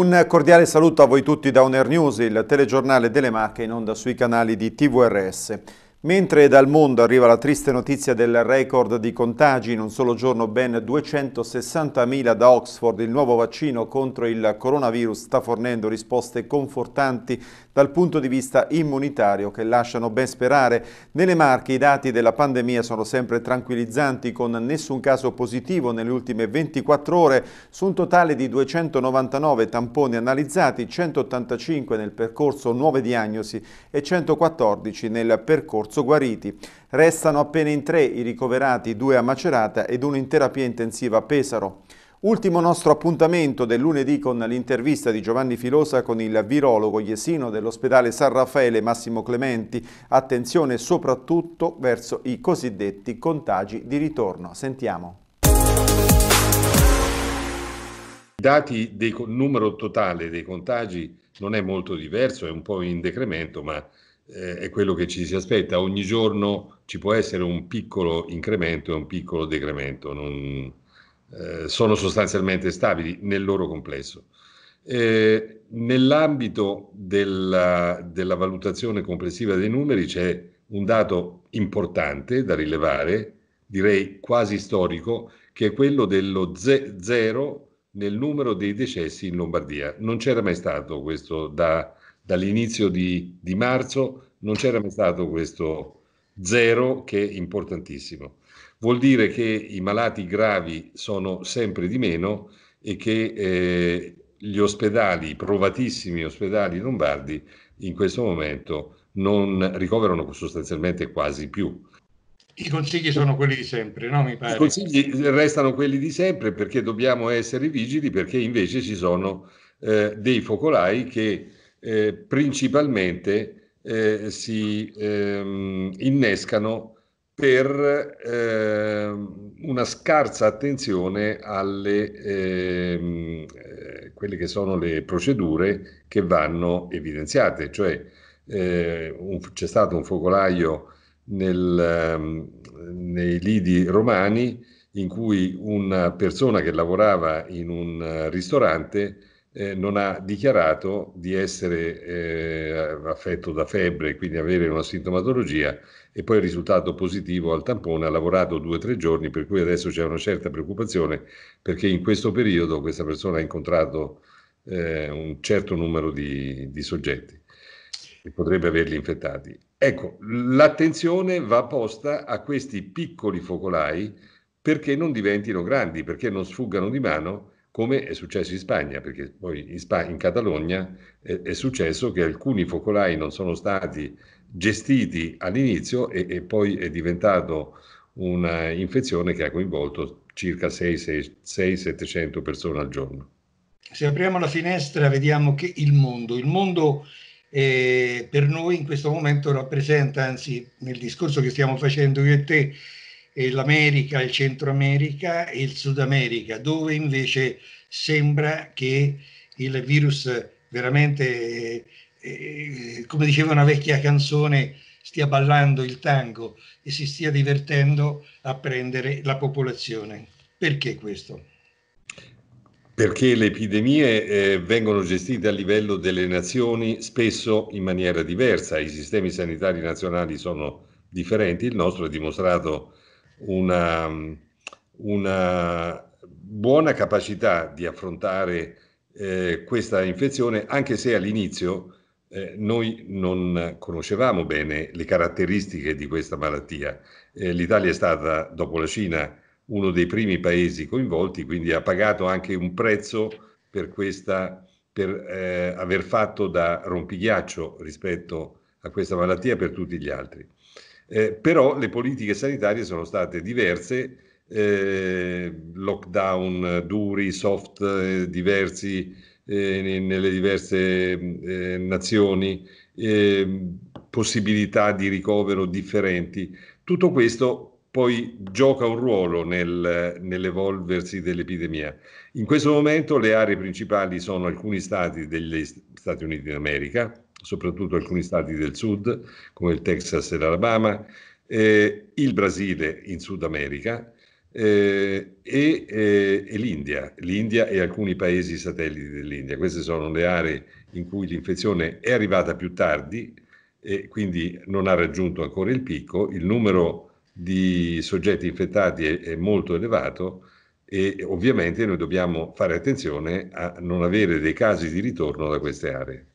Un cordiale saluto a voi tutti da Oner News, il telegiornale delle Marche in onda sui canali di TVRS. Mentre dal mondo arriva la triste notizia del record di contagi, in un solo giorno ben 260.000 da Oxford, il nuovo vaccino contro il coronavirus sta fornendo risposte confortanti dal punto di vista immunitario che lasciano ben sperare. Nelle Marche i dati della pandemia sono sempre tranquillizzanti con nessun caso positivo nelle ultime 24 ore su un totale di 299 tamponi analizzati, 185 nel percorso nuove diagnosi e 114 nel percorso guariti. Restano appena in tre i ricoverati, due a Macerata ed uno in terapia intensiva a Pesaro. Ultimo nostro appuntamento del lunedì con l'intervista di Giovanni Filosa con il virologo Iesino dell'ospedale San Raffaele Massimo Clementi. Attenzione soprattutto verso i cosiddetti contagi di ritorno. Sentiamo. I dati del numero totale dei contagi non è molto diverso, è un po' in decremento, ma eh, è quello che ci si aspetta. Ogni giorno ci può essere un piccolo incremento e un piccolo decremento. Non eh, sono sostanzialmente stabili nel loro complesso. Eh, nell'ambito della, della, valutazione complessiva dei numeri c'è un dato importante da rilevare, direi quasi storico, che è quello dello ze- zero nel numero dei decessi in Lombardia. Non c'era mai stato questo da, dall'inizio di, di marzo, non c'era mai stato questo zero che è importantissimo. Vuol dire che i malati gravi sono sempre di meno e che eh, gli ospedali, i provatissimi ospedali lombardi, in questo momento non ricoverano sostanzialmente quasi più. I consigli sono quelli di sempre, no? Mi pare. I consigli restano quelli di sempre perché dobbiamo essere vigili, perché invece ci sono eh, dei focolai che eh, principalmente eh, si ehm, innescano per eh, una scarsa attenzione alle ehm, eh, quelle che sono le procedure che vanno evidenziate, cioè eh, un, c'è stato un focolaio nel, ehm, nei lidi romani in cui una persona che lavorava in un ristorante eh, non ha dichiarato di essere eh, affetto da febbre, quindi avere una sintomatologia e poi risultato positivo al tampone, ha lavorato due o tre giorni, per cui adesso c'è una certa preoccupazione perché in questo periodo questa persona ha incontrato eh, un certo numero di, di soggetti e potrebbe averli infettati. Ecco, l'attenzione va posta a questi piccoli focolai perché non diventino grandi, perché non sfuggano di mano come è successo in Spagna, perché poi in, Sp- in Catalogna è, eh, è, successo che alcuni focolai non sono stati gestiti all'inizio e, e poi è diventato un'infezione che ha coinvolto circa 6-700 persone al giorno. Se apriamo la finestra vediamo che il mondo, il mondo eh, per noi in questo momento rappresenta, anzi nel discorso che stiamo facendo io e te, eh, l'America, il Centro America e il Sud America, dove invece sembra che il virus veramente eh, come diceva una vecchia canzone, stia ballando il tango e si stia divertendo a prendere la popolazione. Perché questo? Perché le epidemie eh, vengono gestite a livello delle nazioni spesso in maniera diversa, i sistemi sanitari nazionali sono differenti, il nostro ha dimostrato una, una buona capacità di affrontare eh, questa infezione, anche se all'inizio eh, noi non conoscevamo bene le caratteristiche di questa malattia. Eh, L'Italia è stata, dopo la Cina, uno dei primi paesi coinvolti, quindi ha pagato anche un prezzo per, questa, per eh, aver fatto da rompighiaccio rispetto a questa malattia per tutti gli altri. Eh, però le politiche sanitarie sono state diverse, eh, lockdown duri, soft eh, diversi, eh, nelle diverse eh, nazioni, eh, possibilità di ricovero differenti. Tutto questo poi gioca un ruolo nel, nell'evolversi dell'epidemia. In questo momento le aree principali sono alcuni stati degli Stati Uniti d'America, soprattutto alcuni stati del sud, come il Texas e l'Alabama, eh, il Brasile in Sud America, eh, e, eh, e l'India, l'India e alcuni paesi satelliti dell'India. Queste sono le aree in cui l'infezione è arrivata più tardi e quindi non ha raggiunto ancora il picco, il numero di soggetti infettati è, è molto elevato e ovviamente noi dobbiamo fare attenzione a non avere dei casi di ritorno da queste aree.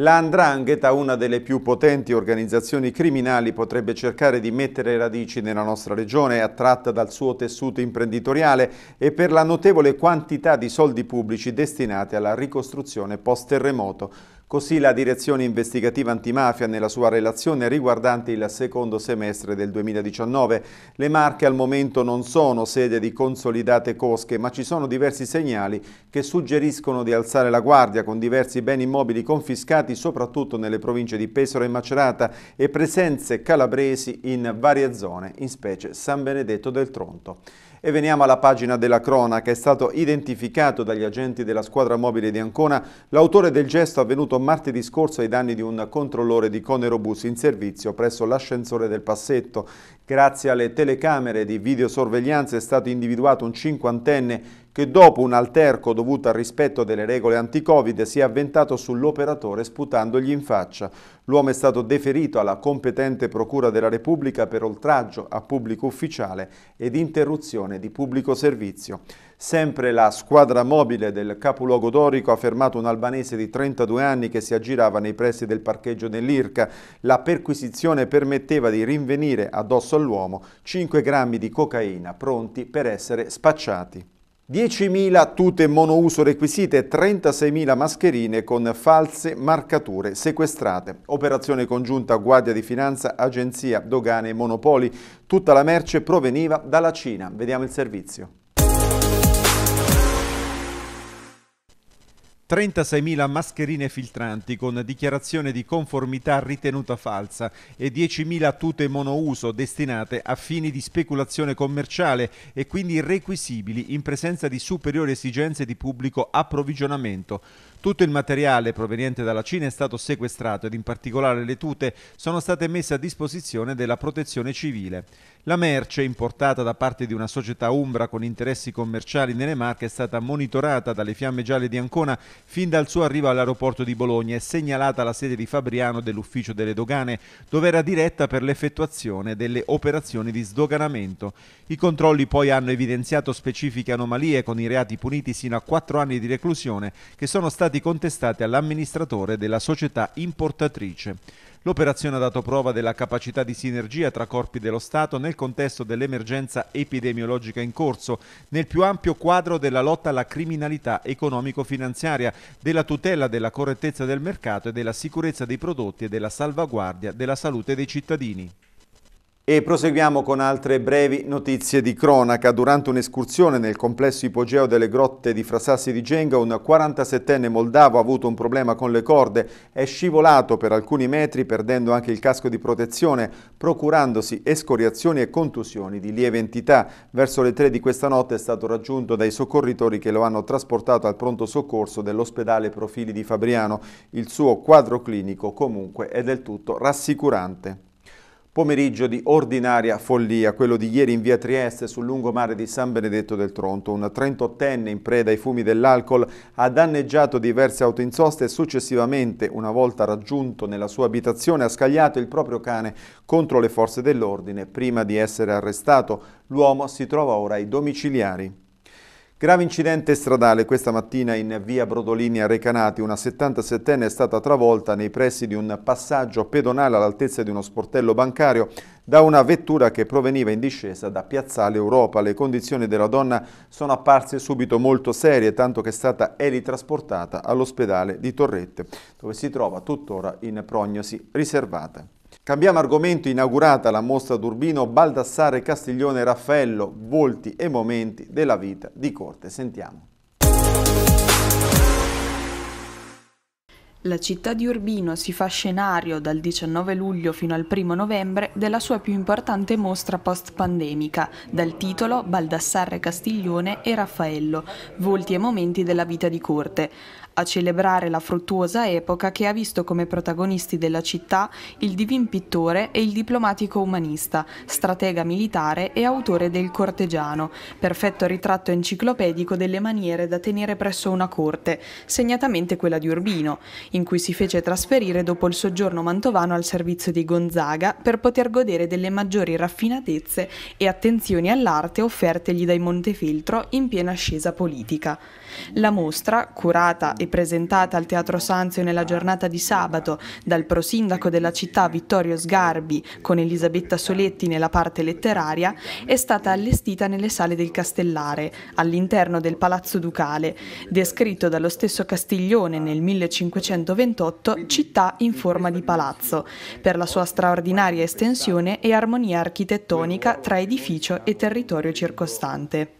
La Andrangheta, una delle più potenti organizzazioni criminali, potrebbe cercare di mettere radici nella nostra regione, attratta dal suo tessuto imprenditoriale e per la notevole quantità di soldi pubblici destinati alla ricostruzione post-terremoto. Così la Direzione Investigativa Antimafia nella sua relazione riguardante il secondo semestre del 2019. Le Marche al momento non sono sede di consolidate cosche, ma ci sono diversi segnali che suggeriscono di alzare la guardia con diversi beni immobili confiscati soprattutto nelle province di Pesaro e Macerata e presenze calabresi in varie zone, in specie San Benedetto del Tronto. E veniamo alla pagina della cronaca. È stato identificato dagli agenti della squadra mobile di Ancona l'autore del gesto avvenuto martedì scorso ai danni di un controllore di Conerobus in servizio presso l'ascensore del Passetto. Grazie alle telecamere di videosorveglianza è stato individuato un cinquantenne che dopo un alterco dovuto al rispetto delle regole anti-Covid si è avventato sull'operatore sputandogli in faccia. L'uomo è stato deferito alla competente Procura della Repubblica per oltraggio a pubblico ufficiale ed interruzione di pubblico servizio. Sempre la squadra mobile del capoluogo dorico ha fermato un albanese di 32 anni che si aggirava nei pressi del parcheggio dell'Irca. La perquisizione permetteva di rinvenire addosso all'uomo 5 grammi di cocaina pronti per essere spacciati. 10.000 tute monouso requisite, e 36.000 mascherine con false marcature sequestrate. Operazione congiunta Guardia di Finanza, Agenzia, Dogane e Monopoli. Tutta la merce proveniva dalla Cina. Vediamo il servizio. 36.000 mascherine filtranti con dichiarazione di conformità ritenuta falsa e 10.000 tute monouso destinate a fini di speculazione commerciale e quindi requisibili in presenza di superiori esigenze di pubblico approvvigionamento. Tutto il materiale proveniente dalla Cina è stato sequestrato ed in particolare le tute sono state messe a disposizione della protezione civile. La merce importata da parte di una società umbra con interessi commerciali nelle Marche è stata monitorata dalle fiamme gialle di Ancona fin dal suo arrivo all'aeroporto di Bologna e segnalata alla sede di Fabriano dell'ufficio delle dogane dove era diretta per l'effettuazione delle operazioni di sdoganamento. I controlli poi hanno evidenziato specifiche anomalie con i reati puniti sino a quattro anni di reclusione che sono stati stati contestati all'amministratore della società importatrice. L'operazione ha dato prova della capacità di sinergia tra corpi dello Stato nel contesto dell'emergenza epidemiologica in corso, nel più ampio quadro della lotta alla criminalità economico-finanziaria, della tutela della correttezza del mercato e della sicurezza dei prodotti e della salvaguardia della salute dei cittadini. E proseguiamo con altre brevi notizie di cronaca. Durante un'escursione nel complesso ipogeo delle grotte di Frasassi di Genga, un 47enne moldavo ha avuto un problema con le corde. È scivolato per alcuni metri, perdendo anche il casco di protezione, procurandosi escoriazioni e contusioni di lieve entità. Verso le 3 di questa notte è stato raggiunto dai soccorritori che lo hanno trasportato al pronto soccorso dell'ospedale Profili di Fabriano. Il suo quadro clinico comunque è del tutto rassicurante pomeriggio di ordinaria follia, quello di ieri in via Trieste sul lungomare di San Benedetto del Tronto. Una 38enne in preda ai fumi dell'alcol ha danneggiato diverse auto in insoste e successivamente, una volta raggiunto nella sua abitazione, ha scagliato il proprio cane contro le forze dell'ordine. Prima di essere arrestato, l'uomo si trova ora ai domiciliari. Grave incidente stradale questa mattina in via Brodolini a Recanati. Una 77enne è stata travolta nei pressi di un passaggio pedonale all'altezza di uno sportello bancario da una vettura che proveniva in discesa da Piazzale Europa. Le condizioni della donna sono apparse subito molto serie, tanto che è stata elitrasportata all'ospedale di Torrette, dove si trova tuttora in prognosi riservata. Cambiamo argomento, inaugurata la mostra d'Urbino Baldassare Castiglione Raffaello, volti e momenti della vita di corte. Sentiamo. La città di Urbino si fa scenario dal 19 luglio fino al 1 novembre della sua più importante mostra post-pandemica, dal titolo Baldassarre Castiglione e Raffaello, volti e momenti della vita di corte a celebrare la fruttuosa epoca che ha visto come protagonisti della città il divin pittore e il diplomatico umanista, stratega militare e autore del Cortegiano, perfetto ritratto enciclopedico delle maniere da tenere presso una corte, segnatamente quella di Urbino, in cui si fece trasferire dopo il soggiorno mantovano al servizio di Gonzaga per poter godere delle maggiori raffinatezze e attenzioni all'arte offertegli dai Montefeltro in piena ascesa politica. La mostra, curata e ripresentata al Teatro Sanzio nella giornata di sabato dal prosindaco della città Vittorio Sgarbi con Elisabetta Soletti nella parte letteraria, è stata allestita nelle sale del Castellare, all'interno del Palazzo Ducale, descritto dallo stesso Castiglione nel 1528 città in forma di palazzo, per la sua straordinaria estensione e armonia architettonica tra edificio e territorio circostante.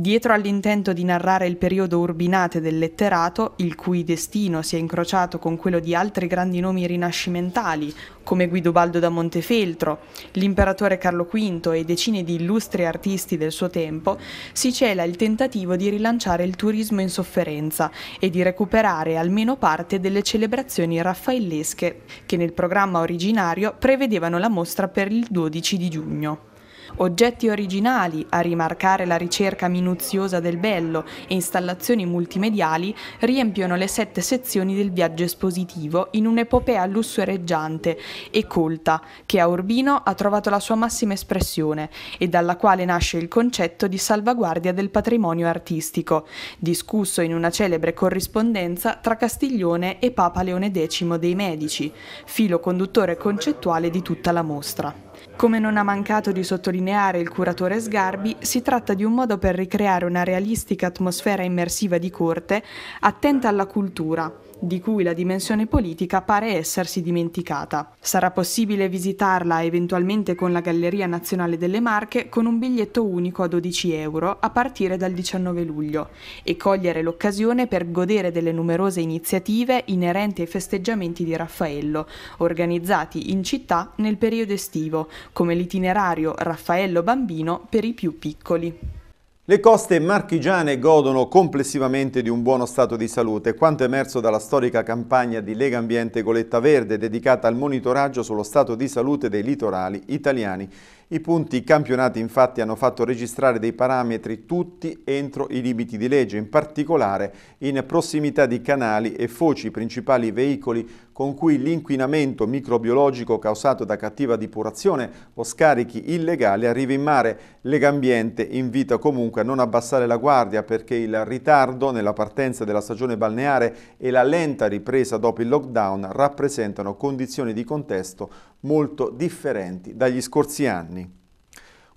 Dietro all'intento di narrare il periodo urbinate del letterato, il cui destino si è incrociato con quello di altri grandi nomi rinascimentali, come Guidobaldo da Montefeltro, l'imperatore Carlo V e decine di illustri artisti del suo tempo, si cela il tentativo di rilanciare il turismo in sofferenza e di recuperare almeno parte delle celebrazioni raffaellesche che nel programma originario prevedevano la mostra per il 12 di giugno. Oggetti originali, a rimarcare la ricerca minuziosa del bello, e installazioni multimediali riempiono le sette sezioni del viaggio espositivo in un'epopea lussureggiante e colta che a Urbino ha trovato la sua massima espressione e dalla quale nasce il concetto di salvaguardia del patrimonio artistico, discusso in una celebre corrispondenza tra Castiglione e Papa Leone X dei Medici, filo conduttore concettuale di tutta la mostra. Come non ha mancato di sottolineare il curatore Sgarbi, si tratta di un modo per ricreare una realistica atmosfera immersiva di corte, attenta alla cultura, di cui la dimensione politica pare essersi dimenticata. Sarà possibile visitarla eventualmente con la Galleria Nazionale delle Marche con un biglietto unico a 12 euro a partire dal 19 luglio e cogliere l'occasione per godere delle numerose iniziative inerenti ai festeggiamenti di Raffaello, organizzati in città nel periodo estivo, come l'itinerario Raffaello Bambino per i più piccoli. Le coste marchigiane godono complessivamente di un buono stato di salute, quanto emerso dalla storica campagna di Lega Ambiente Goletta Verde dedicata al monitoraggio sullo stato di salute dei litorali italiani. I punti campionati infatti hanno fatto registrare dei parametri tutti entro i limiti di legge, in particolare in prossimità di canali e foci, principali veicoli con cui l'inquinamento microbiologico causato da cattiva depurazione o scarichi illegali arriva in mare. Legambiente invita comunque a non abbassare la guardia perché il ritardo nella partenza della stagione balneare e la lenta ripresa dopo il lockdown rappresentano condizioni di contesto molto differenti dagli scorsi anni.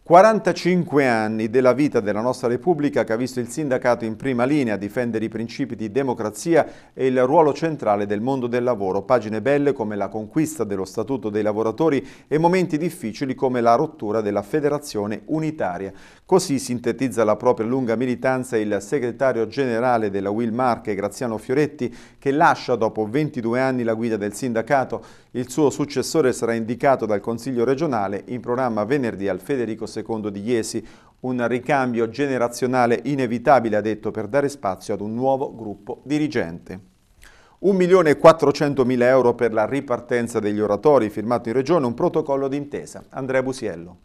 45 anni della vita della nostra Repubblica che ha visto il sindacato in prima linea difendere i principi di democrazia e il ruolo centrale del mondo del lavoro, pagine belle come la conquista dello Statuto dei lavoratori e momenti difficili come la rottura della federazione unitaria. Così sintetizza la propria lunga militanza il segretario generale della Will Marche, Graziano Fioretti, che lascia dopo 22 anni la guida del sindacato. Il suo successore sarà indicato dal Consiglio regionale in programma venerdì al Federico secondo di Iesi. Un ricambio generazionale inevitabile, ha detto, per dare spazio ad un nuovo gruppo dirigente. 1.400.000 euro per la ripartenza degli oratori, firmato in Regione un protocollo d'intesa. Andrea Busiello.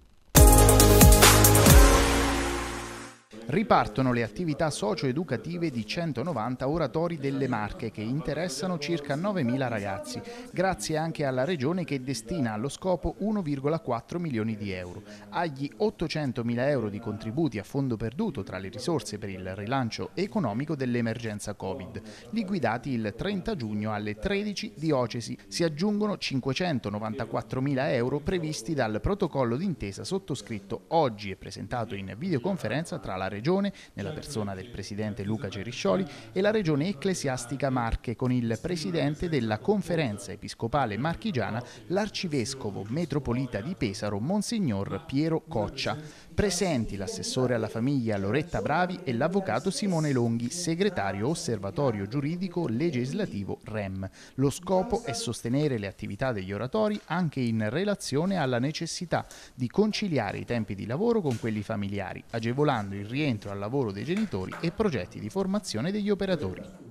Ripartono le attività socio-educative di 190 oratori delle Marche che interessano circa 9.000 ragazzi, grazie anche alla Regione che destina allo scopo 1,4 milioni di euro. Agli 800.000 euro di contributi a fondo perduto tra le risorse per il rilancio economico dell'emergenza Covid, liquidati il 30 giugno alle 13 diocesi, si aggiungono 594.000 euro previsti dal protocollo d'intesa sottoscritto oggi e presentato in videoconferenza tra la Regione Regione, nella certo, persona del Presidente Luca Ceriscioli, e la Regione Ecclesiastica Marche, con il Presidente della Conferenza Episcopale Marchigiana, l'Arcivescovo Metropolita di Pesaro, Monsignor Piero Coccia presenti l'assessore alla famiglia Loretta Bravi e l'avvocato Simone Longhi, segretario osservatorio giuridico legislativo REM. Lo scopo è sostenere le attività degli oratori anche in relazione alla necessità di conciliare i tempi di lavoro con quelli familiari, agevolando il rientro al lavoro dei genitori e progetti di formazione degli operatori.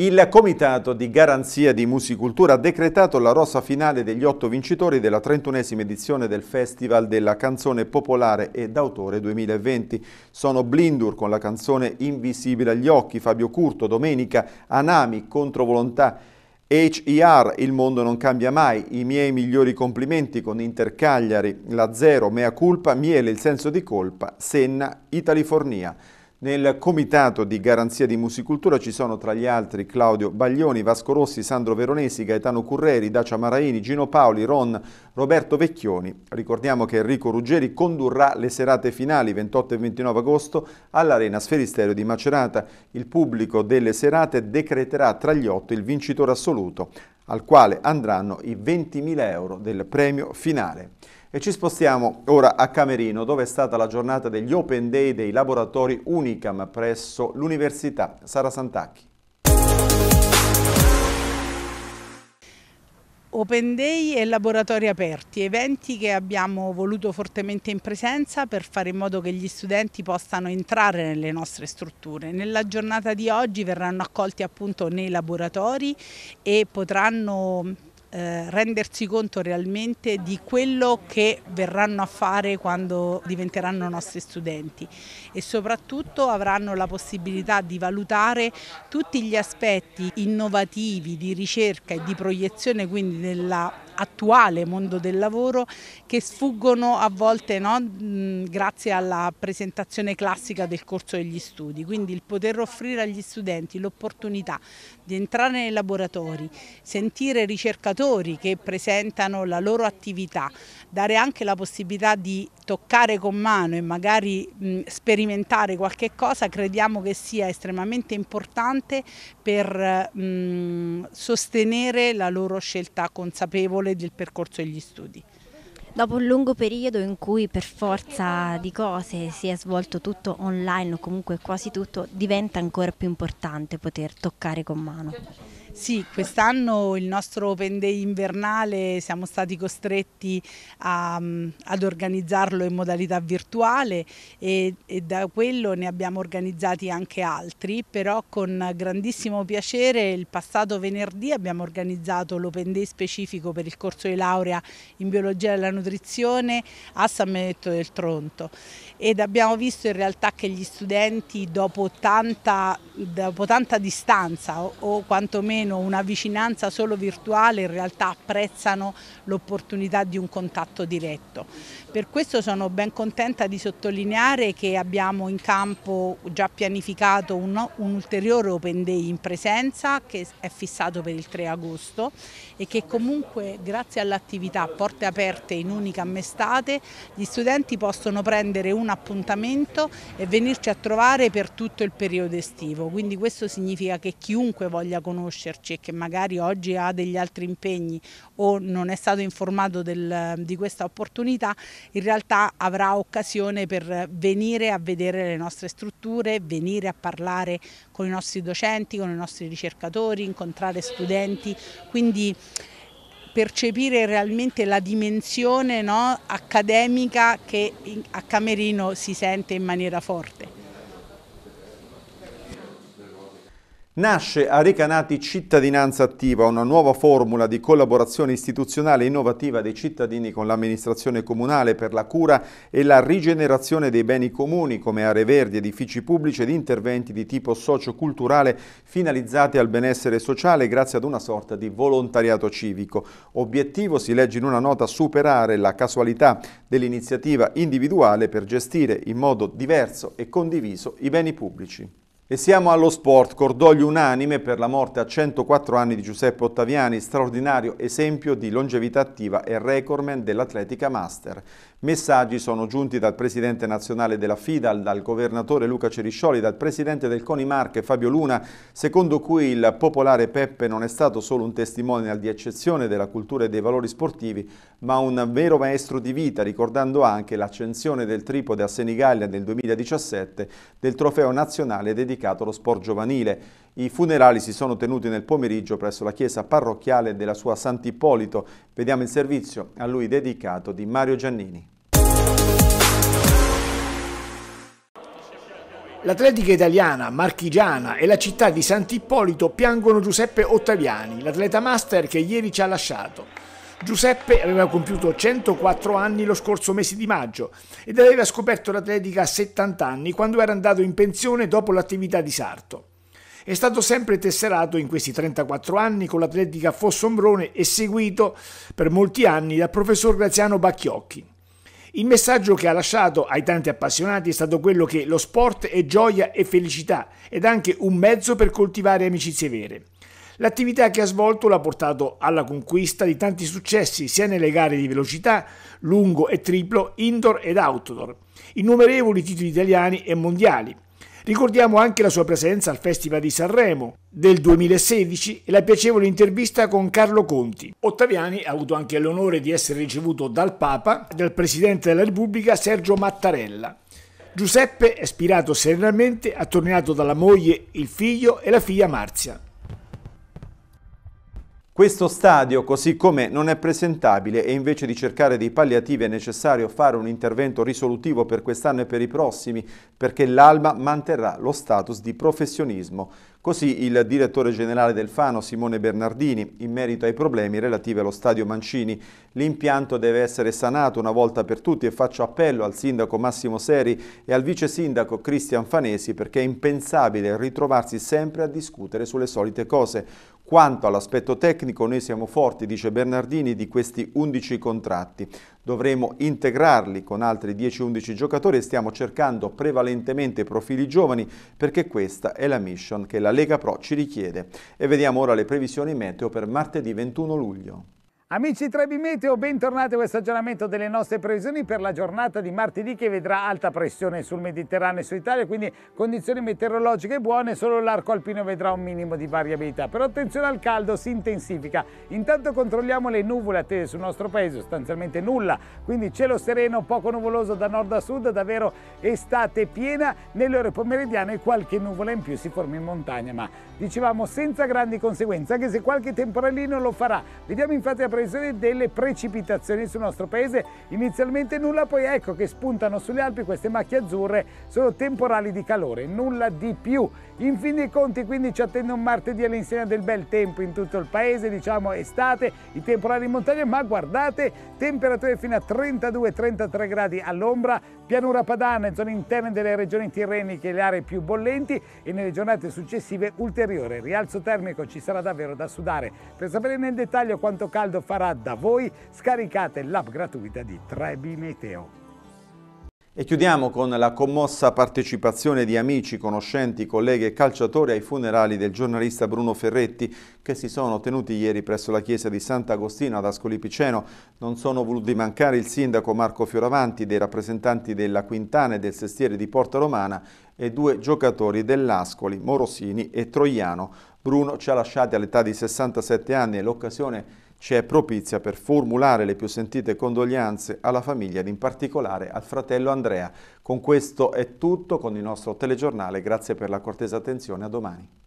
Il Comitato di Garanzia di Musicultura ha decretato la rosa finale degli otto vincitori della 31esima edizione del Festival della Canzone Popolare e d'Autore 2020. Sono Blindur con la canzone Invisibile agli occhi, Fabio Curto, Domenica, Anami, Controvolontà, HER, Il mondo non cambia mai, I miei migliori complimenti con Intercagliari, La Zero, Mea Culpa, Miele, Il senso di colpa, Senna, Italifornia. Nel Comitato di Garanzia di Musicultura ci sono tra gli altri Claudio Baglioni, Vasco Rossi, Sandro Veronesi, Gaetano Curreri, Dacia Maraini, Gino Paoli, Ron, Roberto Vecchioni. Ricordiamo che Enrico Ruggeri condurrà le serate finali 28 e 29 agosto all'Arena Sferisterio di Macerata. Il pubblico delle serate decreterà tra gli otto il vincitore assoluto, al quale andranno i 20.000 euro del premio finale. E ci spostiamo ora a Camerino, dove è stata la giornata degli Open Day dei laboratori Unicam presso l'Università Sara Santacchi. Open Day e laboratori aperti, eventi che abbiamo voluto fortemente in presenza per fare in modo che gli studenti possano entrare nelle nostre strutture. Nella giornata di oggi verranno accolti appunto nei laboratori e potranno eh, rendersi conto realmente di quello che verranno a fare quando diventeranno nostri studenti e soprattutto avranno la possibilità di valutare tutti gli aspetti innovativi di ricerca e di proiezione quindi nell'attuale mondo del lavoro che sfuggono a volte no, grazie alla presentazione classica del corso degli studi, quindi il poter offrire agli studenti l'opportunità di entrare nei laboratori, sentire ricercatori che presentano la loro attività, dare anche la possibilità di toccare con mano e magari mh, sperimentare qualche cosa, crediamo che sia estremamente importante per mh, sostenere la loro scelta consapevole del percorso degli studi. Dopo un lungo periodo in cui per forza di cose si è svolto tutto online o comunque quasi tutto, diventa ancora più importante poter toccare con mano. Sì, quest'anno il nostro Open Day invernale siamo stati costretti a, mm, ad organizzarlo in modalità virtuale e, e, da quello ne abbiamo organizzati anche altri, però con grandissimo piacere il passato venerdì abbiamo organizzato l'Open Day specifico per il corso di laurea in biologia della nutrizione a San Benedetto del Tronto ed abbiamo visto in realtà che gli studenti dopo tanta, dopo tanta distanza o, o quantomeno meno una vicinanza solo virtuale in realtà apprezzano l'opportunità di un contatto diretto. Per questo sono ben contenta di sottolineare che abbiamo in campo già pianificato un, un ulteriore Open Day in presenza che è fissato per il 3 agosto e che comunque grazie all'attività porte aperte in unica mestate gli studenti possono prendere un appuntamento e venirci a trovare per tutto il periodo estivo. Quindi questo significa che chiunque voglia conoscerci andarci e che magari oggi ha degli altri impegni o non è stato informato del, di questa opportunità, in realtà avrà occasione per venire a vedere le nostre strutture, venire a parlare con i nostri docenti, con i nostri ricercatori, incontrare studenti, quindi percepire realmente la dimensione no, accademica che a Camerino si sente in maniera forte. Nasce a Recanati Cittadinanza Attiva, una nuova formula di collaborazione istituzionale innovativa dei cittadini con l'amministrazione comunale per la cura e la rigenerazione dei beni comuni come aree verdi, edifici pubblici ed interventi di tipo socioculturale finalizzati al benessere sociale grazie ad una sorta di volontariato civico. Obiettivo, si legge in una nota, superare la casualità dell'iniziativa individuale per gestire in modo diverso e condiviso i beni pubblici. E siamo allo sport, cordoglio unanime per la morte a 104 anni di Giuseppe Ottaviani, straordinario esempio di longevità attiva e recordman dell'Atletica Master. Messaggi sono giunti dal presidente nazionale della FIDAL, dal governatore Luca Ceriscioli, dal presidente del Conimarche Fabio Luna, secondo cui il popolare Peppe non è stato solo un testimonial di eccezione della cultura e dei valori sportivi, ma un vero maestro di vita, ricordando anche l'accensione del tripode a Senigallia nel 2017 del trofeo nazionale dedicato dedicato allo sport giovanile. I funerali si sono tenuti nel pomeriggio presso la chiesa parrocchiale della sua Sant'Ippolito. Vediamo il servizio a lui dedicato di Mario Giannini. L'atletica italiana, marchigiana e la città di Sant'Ippolito piangono Giuseppe Ottaviani, l'atleta master che ieri ci ha lasciato. Giuseppe aveva compiuto 104 anni lo scorso mese di maggio ed aveva scoperto l'atletica a 70 anni quando era andato in pensione dopo l'attività di sarto. È stato sempre tesserato in questi 34 anni con l'atletica Fossombrone e seguito per molti anni dal professor Graziano Bacchiocchi. Il messaggio che ha lasciato ai tanti appassionati è stato quello che lo sport è gioia e felicità ed anche un mezzo per coltivare amicizie vere. L'attività che ha svolto l'ha portato alla conquista di tanti successi sia nelle gare di velocità, lungo e triplo, indoor ed outdoor, innumerevoli titoli italiani e mondiali. Ricordiamo anche la sua presenza al Festival di Sanremo del 2016 e la piacevole intervista con Carlo Conti. Ottaviani ha avuto anche l'onore di essere ricevuto dal Papa e dal Presidente della Repubblica Sergio Mattarella. Giuseppe è ispirato serenamente, attorniato dalla moglie, il figlio e la figlia Marzia. Questo stadio, così come non è presentabile e invece di cercare dei palliativi è necessario fare un intervento risolutivo per quest'anno e per i prossimi, perché l'Alba manterrà lo status di professionismo. Così il direttore generale del Fano, Simone Bernardini, in merito ai problemi relativi allo stadio Mancini. L'impianto deve essere sanato una volta per tutti e faccio appello al sindaco Massimo Seri e al vice sindaco Cristian Fanesi perché è impensabile ritrovarsi sempre a discutere sulle solite cose. Quanto all'aspetto tecnico noi siamo forti, dice Bernardini, di questi 11 contratti. Dovremo integrarli con altri 10-11 giocatori e stiamo cercando prevalentemente profili giovani perché questa è la mission che la Lega Pro ci richiede. E vediamo ora le previsioni meteo per martedì 21 luglio. Amici Trebi Meteo, bentornati a questo aggiornamento delle nostre previsioni per la giornata di martedì che vedrà alta pressione sul Mediterraneo e su Italia, quindi condizioni meteorologiche buone, solo l'arco alpino vedrà un minimo di variabilità. Però attenzione al caldo, si intensifica. Intanto controlliamo le nuvole attese sul nostro paese, sostanzialmente nulla, quindi cielo sereno, poco nuvoloso da nord a sud, davvero estate piena, nelle ore pomeridiane qualche nuvola in più si forma in montagna, ma dicevamo senza grandi conseguenze, anche se qualche temporalino lo farà. Vediamo infatti la sorpresere delle precipitazioni sul nostro paese, inizialmente nulla, poi ecco che spuntano sulle Alpi queste macchie azzurre, sono temporali di calore, nulla di più. In fin dei conti quindi ci attende un martedì all'insegna del bel tempo in tutto il paese, diciamo estate, i temporali in montagna, ma guardate temperature fino a 32-33 gradi all'ombra, pianura padana, zone interne delle regioni tirreniche, le aree più bollenti e nelle giornate successive ulteriore rialzo termico ci sarà davvero da sudare. Per sapere nel dettaglio quanto caldo farà da voi, scaricate l'app gratuita di Trebi Meteo. E chiudiamo con la commossa partecipazione di amici, conoscenti, colleghi e calciatori ai funerali del giornalista Bruno Ferretti che si sono tenuti ieri presso la chiesa di Sant'Agostino ad Ascoli Piceno. Non sono voluti mancare il sindaco Marco Fioravanti, dei rappresentanti della Quintana e del Sestiere di Porta Romana e due giocatori dell'Ascoli, Morosini e Troiano. Bruno ci ha lasciati all'età di 67 anni e l'occasione ci è propizia per formulare le più sentite condoglianze alla famiglia ed in particolare al fratello Andrea. Con questo è tutto con il nostro telegiornale, grazie per la cortesa attenzione, a domani.